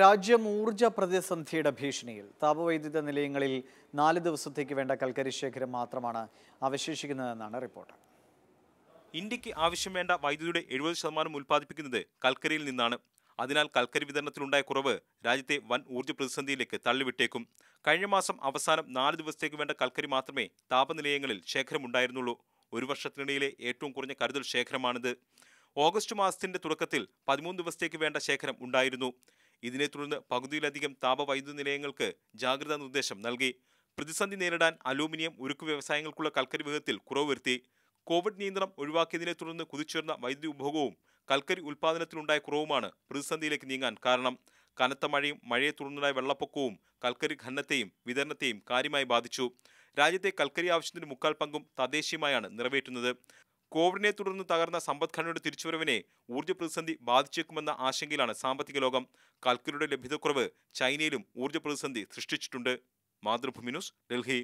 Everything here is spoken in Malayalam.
രാജ്യം ഊർജ പ്രതിസന്ധിയുടെ ഭീഷണിയിൽ താപവൈദ്യുത നിലയങ്ങളിൽ നാല് ദിവസത്തേക്ക് വേണ്ട കൽക്കരി ശേഖരം മാത്രമാണ് അവശേഷിക്കുന്നതെന്നാണ് റിപ്പോർട്ട് ഇന്ത്യക്ക് ആവശ്യം വേണ്ട വൈദ്യുതിയുടെ എഴുപത് ശതമാനം ഉൽപ്പാദിപ്പിക്കുന്നത് കൽക്കരിയിൽ നിന്നാണ് അതിനാൽ കൽക്കരി വിതരണത്തിലുണ്ടായ കുറവ് രാജ്യത്തെ വൻ ഊർജ്ജ പ്രതിസന്ധിയിലേക്ക് തള്ളിവിട്ടേക്കും കഴിഞ്ഞ മാസം അവസാനം നാല് ദിവസത്തേക്ക് വേണ്ട കൽക്കരി മാത്രമേ താപനിലയങ്ങളിൽ ശേഖരമുണ്ടായിരുന്നുള്ളൂ ഒരു വർഷത്തിനിടയിലെ ഏറ്റവും കുറഞ്ഞ കരുതൽ ശേഖരമാണിത് ഓഗസ്റ്റ് മാസത്തിന്റെ തുടക്കത്തിൽ പതിമൂന്ന് ദിവസത്തേക്ക് വേണ്ട ശേഖരം ഉണ്ടായിരുന്നു ഇതിനെ തുടർന്ന് പകുതിയിലധികം താപവൈദ്യുത നിലയങ്ങൾക്ക് ജാഗ്രതാ നിർദ്ദേശം നൽകി പ്രതിസന്ധി നേരിടാൻ അലൂമിനിയം ഉരുക്ക് വ്യവസായങ്ങൾക്കുള്ള കൽക്കരി വിഹിതത്തിൽ കുറവ് വരുത്തി കോവിഡ് നിയന്ത്രണം ഒഴിവാക്കിയതിനെ തുടർന്ന് കുതിച്ചുയർന്ന വൈദ്യുതി ഉപഭോഗവും കൽക്കരി ഉൽപ്പാദനത്തിലുണ്ടായ കുറവുമാണ് പ്രതിസന്ധിയിലേക്ക് നീങ്ങാൻ കാരണം കനത്ത മഴയും മഴയെ തുടർന്നുണ്ടായ വെള്ളപ്പൊക്കവും കൽക്കരി ഖനനത്തെയും വിതരണത്തെയും കാര്യമായി ബാധിച്ചു രാജ്യത്തെ കൽക്കരി ആവശ്യത്തിന് മുക്കാൽ പങ്കും തദ്ദേശീയമായാണ് നിറവേറ്റുന്നത് കോവിഡിനെ തുടർന്ന് തകർന്ന സമ്പദ്ഘടനയുടെ തിരിച്ചുവരവിനെ ഊർജ്ജ പ്രതിസന്ധി ബാധിച്ചേക്കുമെന്ന ആശങ്കയിലാണ് സാമ്പത്തിക ലോകം കൽക്കരിയുടെ ലഭ്യതക്കുറവ് ചൈനയിലും ഊർജ്ജ പ്രതിസന്ധി സൃഷ്ടിച്ചിട്ടുണ്ട് മാതൃഭൂമി ന്യൂസ് ഡൽഹി